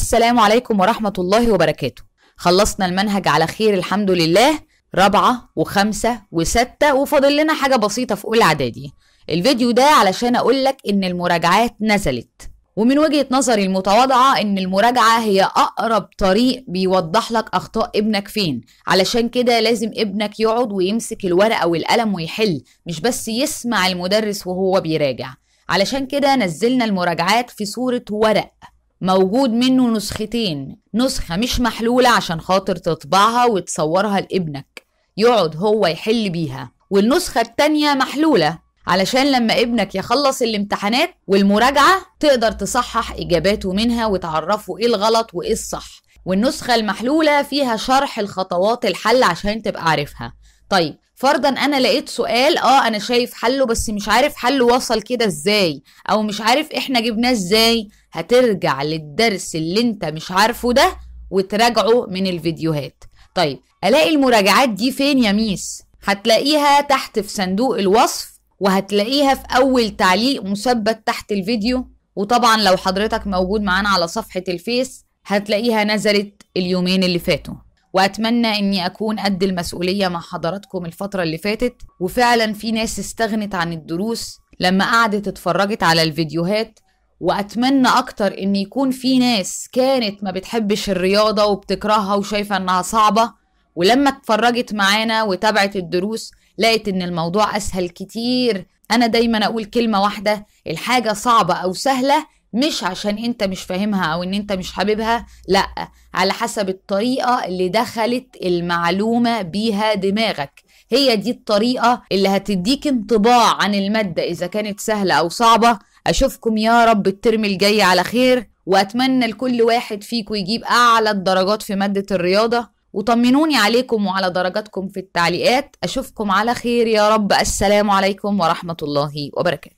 السلام عليكم ورحمة الله وبركاته خلصنا المنهج على خير الحمد لله رابعة وخمسة وستة وفاضل لنا حاجة بسيطة في أولى إعدادي الفيديو ده علشان أقولك إن المراجعات نزلت ومن وجهة نظري المتواضعة إن المراجعة هي أقرب طريق بيوضح لك أخطاء ابنك فين علشان كده لازم ابنك يقعد ويمسك الورقة والقلم ويحل مش بس يسمع المدرس وهو بيراجع علشان كده نزلنا المراجعات في صورة ورق موجود منه نسختين نسخة مش محلولة عشان خاطر تطبعها وتصورها لابنك يقعد هو يحل بيها والنسخة التانية محلولة علشان لما ابنك يخلص الامتحانات والمراجعة تقدر تصحح إجاباته منها وتعرفه إيه الغلط وإيه الصح والنسخة المحلولة فيها شرح الخطوات الحل عشان تبقى عارفها طيب فرضا انا لقيت سؤال اه انا شايف حله بس مش عارف حله وصل كده ازاي او مش عارف احنا جبناه ازاي هترجع للدرس اللي انت مش عارفه ده وتراجعه من الفيديوهات طيب الاقي المراجعات دي فين يا ميس هتلاقيها تحت في صندوق الوصف وهتلاقيها في اول تعليق مثبت تحت الفيديو وطبعا لو حضرتك موجود معانا على صفحه الفيس هتلاقيها نزلت اليومين اللي فاتوا واتمنى اني اكون قد المسؤوليه مع حضراتكم الفتره اللي فاتت وفعلا في ناس استغنت عن الدروس لما قعدت اتفرجت على الفيديوهات واتمنى اكتر ان يكون في ناس كانت ما بتحبش الرياضه وبتكرهها وشايفه انها صعبه ولما اتفرجت معانا وتابعت الدروس لقت ان الموضوع اسهل كتير انا دايما اقول كلمه واحده الحاجه صعبه او سهله مش عشان انت مش فاهمها او ان انت مش حاببها لا على حسب الطريقه اللي دخلت المعلومه بيها دماغك هي دي الطريقه اللي هتديك انطباع عن الماده اذا كانت سهله او صعبه اشوفكم يا رب الترم الجاي على خير واتمنى لكل واحد فيكم يجيب اعلى الدرجات في ماده الرياضه وطمنوني عليكم وعلى درجاتكم في التعليقات اشوفكم على خير يا رب السلام عليكم ورحمه الله وبركاته